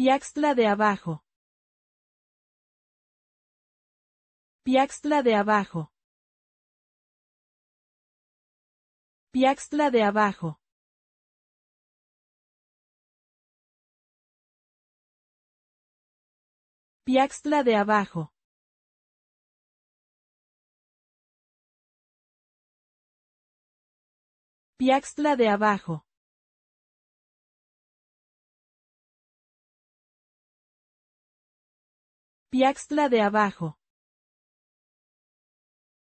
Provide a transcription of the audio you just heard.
Piaxtla de abajo. Piaxtla de abajo. Piaxtla de abajo. Piaxtla de abajo. Piaxtla de abajo. Piaxtla de abajo.